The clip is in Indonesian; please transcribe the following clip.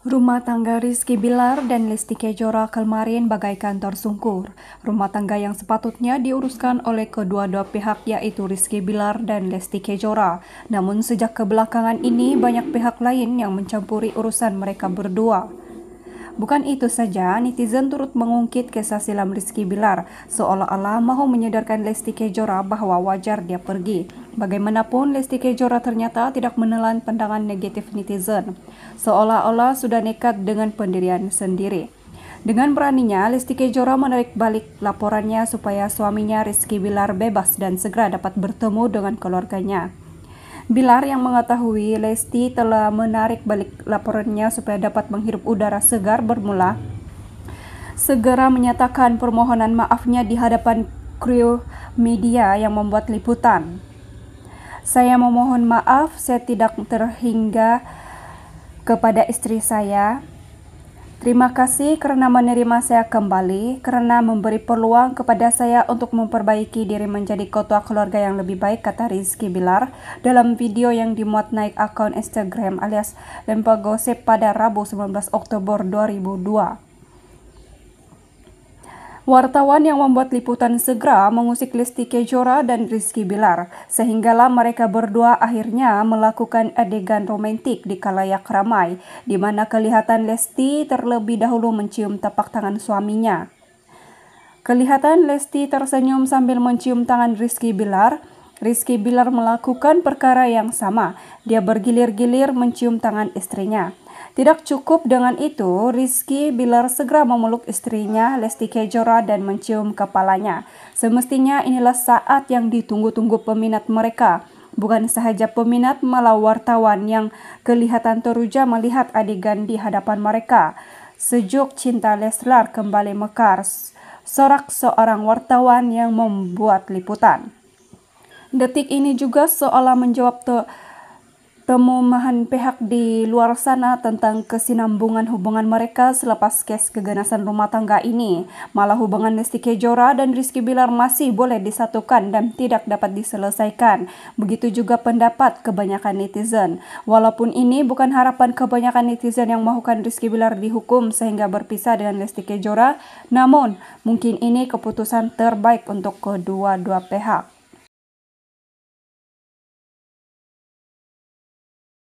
Rumah tangga Rizky Bilar dan Lesti Kejora kemarin bagaikan tersungkur. Rumah tangga yang sepatutnya diuruskan oleh kedua-dua pihak yaitu Rizky Bilar dan Lesti Kejora. Namun sejak kebelakangan ini banyak pihak lain yang mencampuri urusan mereka berdua. Bukan itu saja, netizen turut mengungkit kisah silam Rizky Bilar, seolah-olah mau menyadarkan Lesti Kejora bahwa wajar dia pergi. Bagaimanapun, Lesti Kejora ternyata tidak menelan pandangan negatif netizen, seolah-olah sudah nekat dengan pendirian sendiri. Dengan beraninya, Lesti Kejora menarik balik laporannya supaya suaminya Rizky Bilar bebas dan segera dapat bertemu dengan keluarganya. Bilar yang mengetahui Lesti telah menarik balik laporannya supaya dapat menghirup udara segar bermula, segera menyatakan permohonan maafnya di hadapan kru media yang membuat liputan. Saya memohon maaf, saya tidak terhingga kepada istri saya Terima kasih karena menerima saya kembali, karena memberi peluang kepada saya untuk memperbaiki diri menjadi ketua keluarga yang lebih baik, kata Rizky Bilar dalam video yang dimuat naik akun Instagram alias Lempa Gosip pada Rabu 19 Oktober 2002. Wartawan yang membuat liputan segera mengusik Lesti Kejora dan Rizky Bilar, sehinggalah mereka berdua akhirnya melakukan adegan romantik di kalayak ramai, di mana kelihatan Lesti terlebih dahulu mencium tapak tangan suaminya. Kelihatan Lesti tersenyum sambil mencium tangan Rizky Bilar, Rizky Bilar melakukan perkara yang sama. Dia bergilir-gilir mencium tangan istrinya. Tidak cukup dengan itu, Rizky Bilar segera memeluk istrinya Lesti Kejora dan mencium kepalanya. Semestinya inilah saat yang ditunggu-tunggu peminat mereka. Bukan sahaja peminat, malah wartawan yang kelihatan teruja melihat adegan di hadapan mereka. Sejuk cinta Leslar kembali mekar, sorak seorang wartawan yang membuat liputan. Detik ini juga seolah menjawab te mahan pihak di luar sana tentang kesinambungan hubungan mereka selepas kes keganasan rumah tangga ini. Malah hubungan Nesti Kejora dan Rizky Bilar masih boleh disatukan dan tidak dapat diselesaikan. Begitu juga pendapat kebanyakan netizen. Walaupun ini bukan harapan kebanyakan netizen yang melakukan Rizky Bilar dihukum sehingga berpisah dengan Nesti Kejora, namun mungkin ini keputusan terbaik untuk kedua-dua pihak.